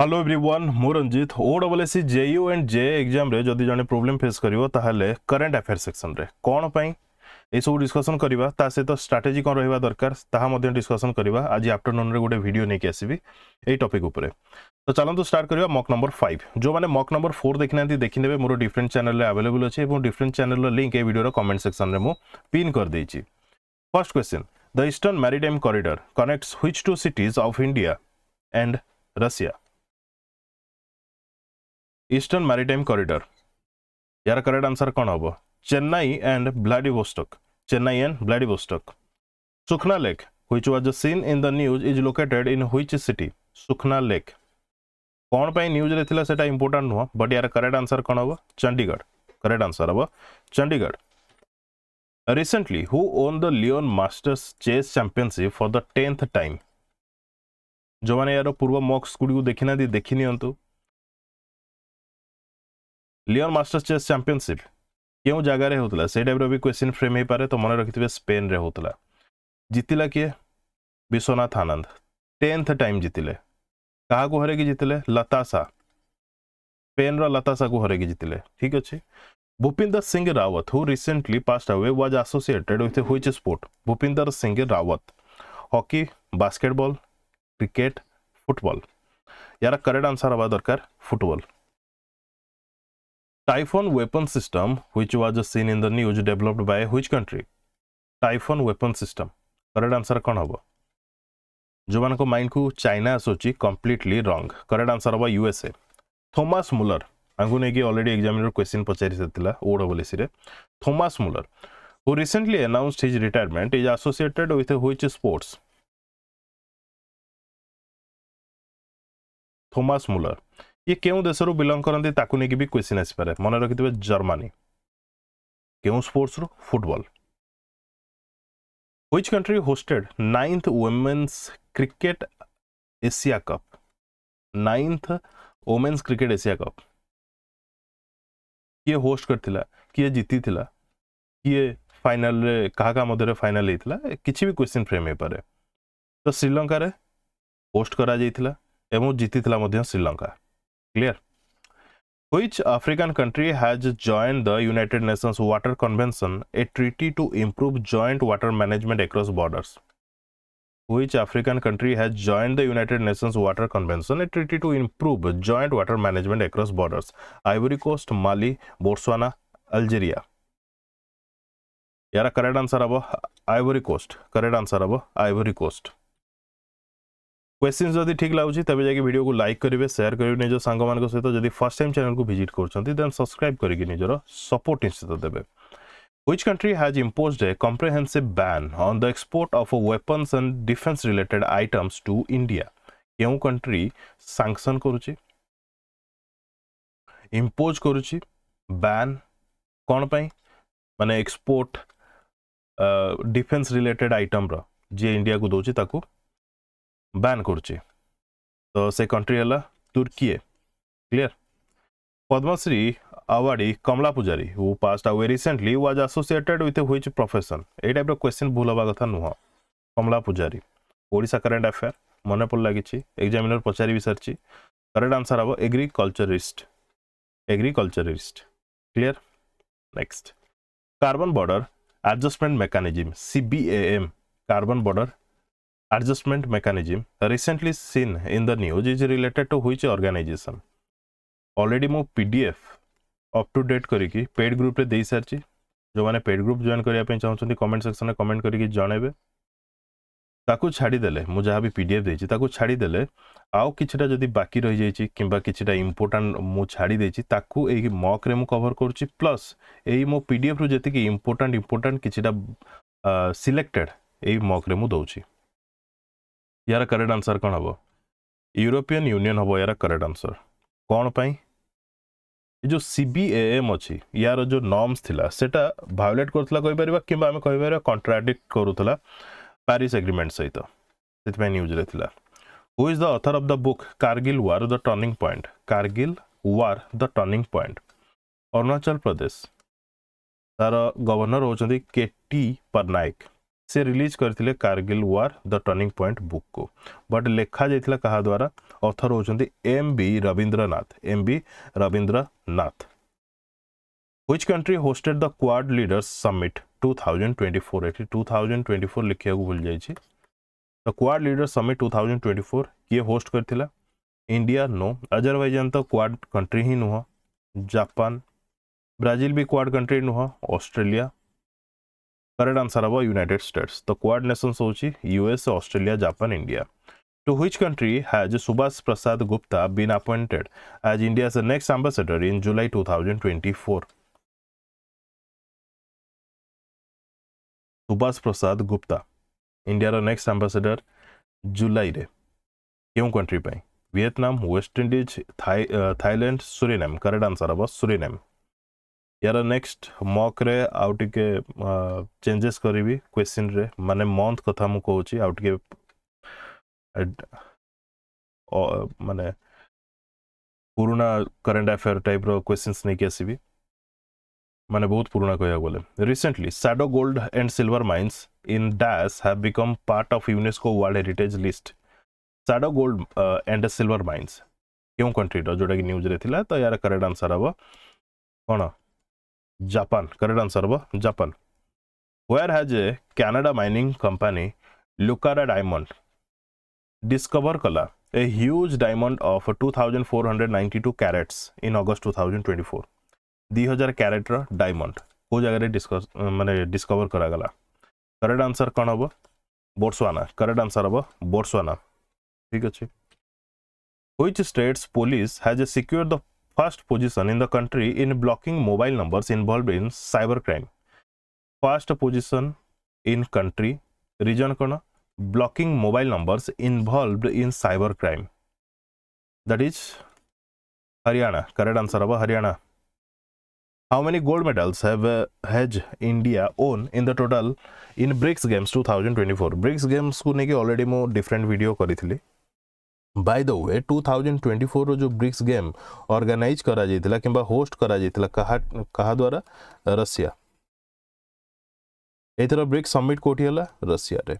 Hello everyone मु Ranjit O double S जेयू and जे एक्जाम जदि जन प्रोब्लेम फेस करिवो ताहले अफेयर सेक्शन में कौन पई सब डिस्कसन करवा सहित स्ट्राटेजी कौन रहा दरकार डिस्कसन करवा आज आफ्टरनुन रे गोटे भिडियो नहीं आसीबी ए टपिक तो चलंतु स्टार्ट करवा मक नंबर फाइव जो मैंने मक नंबर देखी ना देखने मोर डिफरेन्ट चेल आवेलेबल अच्छे और डिफरेन्ट चेल लिंक ये भिडियो कमेंट सेक्शन में मु पिन कर first question the Eastern Maritime Corridor connects which two cities of India and Russia Eastern Maritime Corridor यार करेक्ट आंसर कौन हम Chennai and Vladivostok Chennai and Vladivostok Sukhna lake which was seen in the news is located in which city Sukhna lake कौन पर news रे important नुह but यार correct answer कौन हम चंडीगढ़ करेक्ट आंसर हम Chandigarh recently who won the Leon Masters chess championship for the tenth time जो मैंने यार पूर्व मॉक्स गुड़ी देखी ना देखी नि लियोन मास्टर्स चेस चंपिशिप क्यों जगार होता से टाइप्र भी क्वेश्चन फ्रेम हो पारे तो मन रखी थे स्पेन रे होता जीतिला किए विश्वनाथ आनंद टेन्थ टाइम जीतिले क्या हरिक जीतिले लतासा स्पेन रताशा को हरिक जीतिले ठीक अच्छे Bhupinder Singh Rawat who recently passed away was associated with which sport Bhupinder Singh Rawat hockey basketball cricket football यार करेक्ट आंसर हवा दरकार football Typhoon weapon system, which was just seen in the news, developed by which country? Typhoon weapon system. Correct answer कौन हम जो मान माइंड को China आसूची कम्प्लीटली रंग करेक्ट आंसर हम यूएसए थोमस मुलर आपको नहीं अलरेडी एक्जामिनर क्वेश्चन पचारि ओड बोलेसी thomas muller who recently announced his retirement is associated with which sports? Thomas Muller. ଇଏ କେଉଁ ଦେଶରୁ ବିଲଙ୍ଗ କରନ୍ତି ତାକୁ ନେଇକି ବି କ୍ୱେଶ୍ଚିନ୍ ଆସିପାରେ ମନେ ରଖିଥିବେ ଜର୍ମାନୀ କେଉଁ ସ୍ପୋର୍ଟସରୁ football which country hosted ninth women's cricket Asia Cup ninth women's cricket Asia Cup କିଏ ହୋଷ୍ଟ କରିଥିଲା କିଏ ଜିତିଥିଲା କିଏ ଫାଇନାଲରେ କାହା କାହା ମଧ୍ୟରେ ଫାଇନାଲ ହେଇଥିଲା କିଛି ବି କ୍ୱେଶ୍ଚିନ୍ ଫ୍ରେମ୍ ହେଇପାରେ ତ ଶ୍ରୀଲଙ୍କାରେ ହୋଷ୍ଟ କରାଯାଇଥିଲା ଏବଂ ଜିତିଥିଲା ମଧ୍ୟ Sri Lanka clear which african country has joined the united nations water convention a treaty to improve joint water management across borders which african country has joined the united nations water convention a treaty to improve joint water management across borders ivory coast mali botswana algeria Yara correct answer abo. Ivory Coast. Correct answer abo. Ivory Coast. Question जब ठीक लगुच तेज जाए भिड को like करेंगे share करेंगे निज सांग सहित जब फर्स्ट टाइम चैनल को भिजिट कर सब्सक्राइब करके निजर सपोर्ट निश्चित देते Which country has imposed a comprehensive ban on the export of weapons and defense related items to India क्यों कंट्री सांक्शन करुच्ची इम्पोज करुच्ची बैन कौन पाई माने एक्सपोर्ट डिफेंस रिलेटेड आइटम रा इंडिया को दौर ବ୍ୟାନ୍ କରୁଛି ତ ସେ କଣ୍ଟ୍ରି ହେଲା Turkiye clear Padma Shri awardee Kamala Pujari who passed away recently was associated with which profession ଏଇ ଟାଇପ୍ର କ୍ୱେଶ୍ଚିନ୍ ଭୁଲ ହେବା କଥା ନୁହଁ କମଳା ପୂଜାରୀ ଓଡ଼ିଶା କରେଣ୍ଟ ଆଫେୟାର୍ ମନେ ପଡ଼ି ଲାଗିଛି ଏକ୍ଜାମିନର୍ ପଚାରି ବିସାରିଛି କରେକ୍ଟ ଆନ୍ସର୍ ହେବ agriculturist agriculturist clear next carbon border adjustment mechanism CBAM carbon border adjustment mechanism recently seen in the news is related to which organization already mo pdf up to date करके paid group रे देई सारची जो माने paid group join करिया पे चाहउछन्ती comment section रे comment करके जणेबे ताकू छाड़ी देले मु जहाँ भी पीडीएफ देछि ताकू छाड़ी देले आउ किछटा जदि बाकी रहि जाइछि किंबा किछटा इंपोर्टेंट मु छाड़ी देछि ताकू एही मॉक रे मु कवर करूछि प्लस एही मो पीडीएफ रु जति कि इंपोर्टेंट इंपोर्टेंट किछटा सिलेक्टेड एही मॉक रे मु दउछि यार करेक्ट आंसर कौन हम यूरोपियन यूनियन हम यार करेक्ट आंसर कौन पाई जो सी बी एम अच्छी यार जो नर्मस थिला सेटा भायोलेट करुला कहीपर कि आम कहीपर कंट्राडिक्ट करुला पारिस एग्रीमेंट सहित से news who is the author of the book Kargil war the turning point Kargil war the turning point Arunachal Pradesh तार गवर्नर होती के टी परनायक से रिलीज करते Kargil war the turning point book को बट लिखा जाता क्या द्वारा अथर होती M B Ravindranath M B Ravindranath which country hosted the Quad leaders summit two two thousand thousand twenty twenty four four लिखा भूल जाइए the Quad leaders summit two thousand twenty four किए होस्ट कर इंडिया नो अजरवैजान तो Quad country ही नुह Japan Brazil भी Quad country नुह ऑस्ट्रेलिया करेक्ट आंसर हम यूनिटेड स्टेट्स तो क्वाड नेसन हूँ US Australia Japan India two which country has Subhash Prasad Gupta been appointed as India next ambassador in July two Subhash Prasad Gupta India next ambassador जुलाई क्यों country पर Vietnam West Indies Thailand Suriname correct answer हम Suriname यार next मक रे आउ टिके changes करी question रे माने मंथ कथा मु कहूची आउ टिके माने पुरुणा करंट अफेयर टाइप रो क्वेश्चंस नै के आसीबी माने बहुत पुरुणा कहया बोले recently Sado gold and silver mines in dash have become part of UNESCO World Heritage list Sado gold and silver mines क्यों कंट्री जोडा कि न्यूज रे थिला तो यार करेक्ट आंसर हबो कौन Japan. Correct answer, ba? Japan. Where has a Canada mining company, Lucara Diamond, discovered color, a huge diamond of 2492 carats in August 2024. 2000 carat diamond को जगह डिस्कस मानने डिस्कवर करागला करेक्ट आंसर कौन हम बोट्सवाना करेक्ट आंसर हम Botswana ठीक अच्छे which states police has secured the first position in the country in blocking mobile numbers involved in cybercrime. First position in country region कौन blocking mobile numbers involved in cybercrime. That is Haryana. Correct answer होगा Haryana. How many gold medals have uh, has India won in the total in BRICS Games 2024? BRICS Games को लेके already मो different video करी थी by the way 2024 रो जो BRICS game organise करा जाइतला किबा host करा जाइतला कहा कहा द्वारा रशिया एथर ब्रिक्स समिट कोठी हला रशिया रे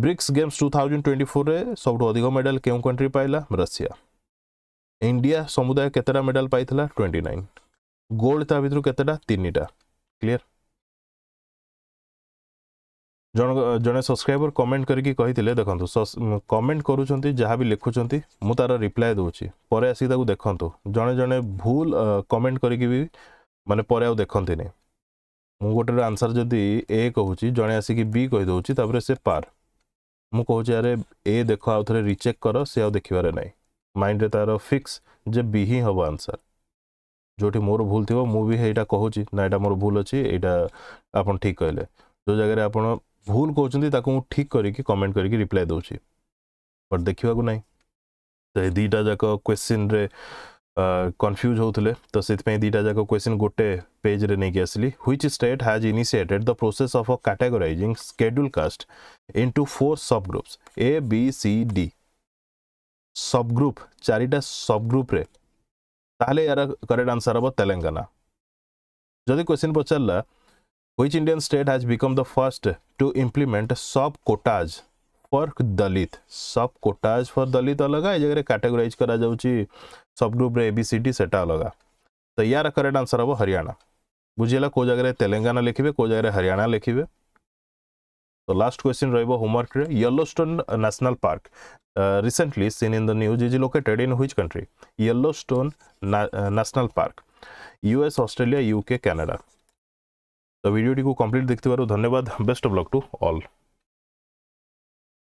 ब्रिक्स गेम्स 2024 रे सबटो अधिक मेडल केउ कंट्री पाइला रशिया इंडिया समुदाय केतरा मेडल पाइथला 29 गोल्ड ता भितरु केतरा 3टा क्लियर ଜଣ ଜଣେ ସବସ୍କ୍ରାଇବର କମେଣ୍ଟ କରିକି କହିଥିଲେ ଦେଖନ୍ତୁ କମେଣ୍ଟ କରୁଛନ୍ତି ଯାହା ବି ଲେଖୁଛନ୍ତି ମୁଁ ତା'ର ରିପ୍ଲାଏ ଦେଉଛି ପରେ ଆସିକି ତାକୁ ଦେଖନ୍ତୁ ଜଣେ ଜଣେ ଭୁଲ କମେଣ୍ଟ କରିକି ବି ମାନେ ପରେ ଆଉ ଦେଖନ୍ତିନି ମୁଁ ଗୋଟେର ଆନ୍ସର୍ ଯଦି ଏ କହୁଛି ଜଣେ ଆସିକି ବି କହିଦେଉଛି ତାପରେ ସେ ପାର୍ ମୁଁ କହୁଛି ଆରେ ଏ ଦେଖ ଆଉ ଥରେ ରିଚେକ୍ କର ସେ ଆଉ ଦେଖିବାରେ ନାହିଁ ମାଇଣ୍ଡରେ ତା'ର ଫିକ୍ସ ଯେ ବି ହିଁ ହେବ ଆନ୍ସର୍ ଯେଉଁଠି ମୋର ଭୁଲ ଥିବ ମୁଁ ବି ସେଇଟା କହୁଛି ନା ଏଇଟା ମୋର ଭୁଲ ଅଛି ଏଇଟା ଆପଣ ଠିକ୍ କହିଲେ ଯେଉଁ ଜାଗାରେ ଆପଣ भूल कहते ठीक करके कमेंट करके रिप्लाई दूसरी बट देखा ना तो दीटा जाक क्वेश्चन रे कन्फ्यूज uh, होते तो से जाक क्वेश्चन गोटे पेज रे नहीं आसली which state has initiated the process of a categorising scheduled caste into four sub groups A B C D sub group चारिटा सब ग्रुप रे ताले यार करेक्ट आंसर हम तेलेाना जदि क्वेश्चन पचारा which Indian state has become the first to implement sub quotas for Dalit sub quotas for Dalit alaga अलग है जगह कैटेगोराइज करा जाउची सब ग्रुप रे एबीसीडी सेटा अलग तो यार करेक्ट आंसर हम हरियाणा बुझेला को जगह तेलंगाना लिखे को जगह हरियाणा लिखे तो last homework re yellowstone national park Uh, recently seen in the news is located in which country yellowstone na uh, national park us australia uk canada तो भिडियो कंप्लीट देखो धन्यवाद best of luck to all